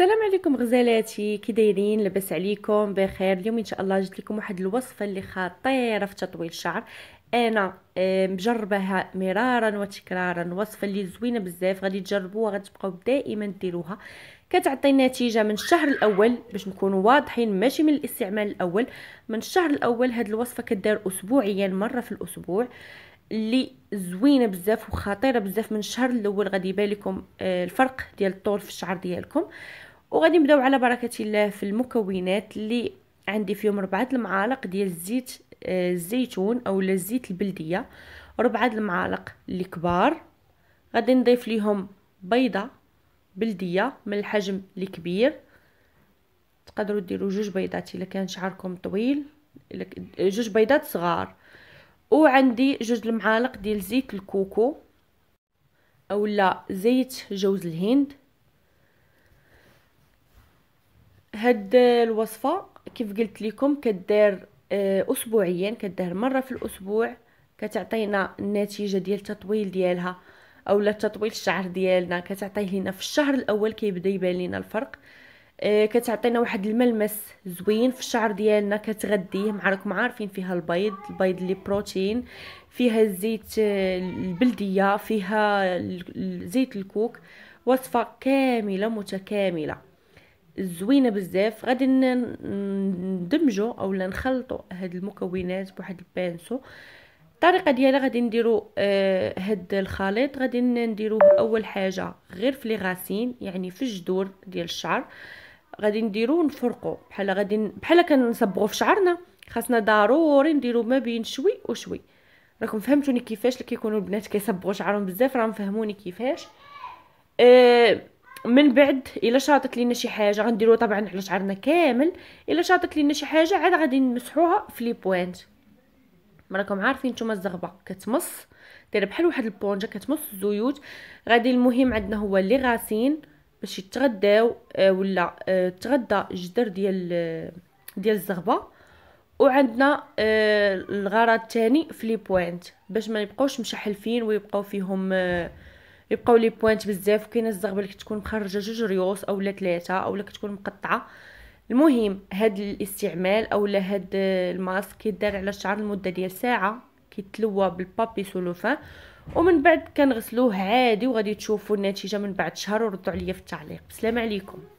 السلام عليكم غزالاتي كي دايرين لاباس عليكم بخير اليوم ان شاء الله جبت لكم واحد الوصفه اللي خطيره في تطويل الشعر انا مجرباها مرارا وتكرارا وصفه اللي زوينه بزاف غادي تجربوها غتبقاو دائما ديروها كتعطي نتيجه من الشهر الاول باش نكونوا واضحين ماشي من الاستعمال الاول من الشهر الاول هذه الوصفه كدار اسبوعيا مره في الاسبوع اللي زوينه بزاف وخطيره بزاف من الشهر الاول غادي يبان لكم آه، الفرق ديال الطول في الشعر ديالكم وغادي نبداو على بركه الله في المكونات اللي عندي فيهم ربعة المعالق ديال زيت آه، الزيتون او الزيت البلديه ربعة المعالق الكبار غادي نضيف ليهم بيضه بلديه من الحجم الكبير تقدروا ديروا جوج بيضات الا كان شعركم طويل جوج بيضات صغار وعندي جوج المعالق ديال زيت الكوكو اولا زيت جوز الهند هاد الوصفه كيف قلت لكم كدار آه، اسبوعيا كدار مره في الاسبوع كتعطينا النتيجه ديال التطويل ديالها اولا تطويل الشعر ديالنا كتعطيه لينا في الشهر الاول كيبدا يبان لينا الفرق آه، كتعطينا واحد الملمس زوين في الشعر ديالنا كتغديه مع راكم عارفين فيها البيض البيض اللي بروتين فيها الزيت آه، البلديه فيها زيت الكوك وصفه كامله متكامله زوينه بزاف غادي ندمجو اولا نخلطو هاد المكونات بواحد البانسو الطريقه ديالها غادي نديرو آه هاد الخليط غادي نديروه اول حاجه غير في لي غاسين يعني في الجذور ديال الشعر غادي نديرو نفرقو بحال غادي بحال كنصبغو في شعرنا خاصنا ضروري نديرو ما بين شوي وشوي راكم فهمتوني كيفاش اللي كيكونوا البنات كيصبغوا شعرهم بزاف راهم فهموني كيفاش آه من بعد الا شاطت لينا شي حاجه غنديروا طبعا على شعرنا كامل الا شاطت لينا شي حاجه عاد غادي نمسحوها في لي بوينت راكم عارفين نتوما الزغبه كتمص دايره بحال واحد البونجه كتمص الزيوت غادي المهم عندنا هو اللي غاسين باش يتغداو آه، ولا آه، تغدى الجدر ديال آه، ديال الزغبه وعندنا الغرض الثاني في لي بوينت باش ما يبقاوش مشحلفين ويبقاو فيهم آه يبقاو لي بوينت بزاف وكاينه الزغبه اللي كتكون مخرجه جوج ريوس اولا ثلاثه اولا كتكون مقطعه المهم هاد الاستعمال اولا هاد الماسك كيدار على الشعر لمده ديال ساعه كيتلوى بالبابي سولوفان ومن بعد كنغسلوه عادي وغادي تشوفوا النتيجه من بعد شهر وردوا عليا في التعليق السلام عليكم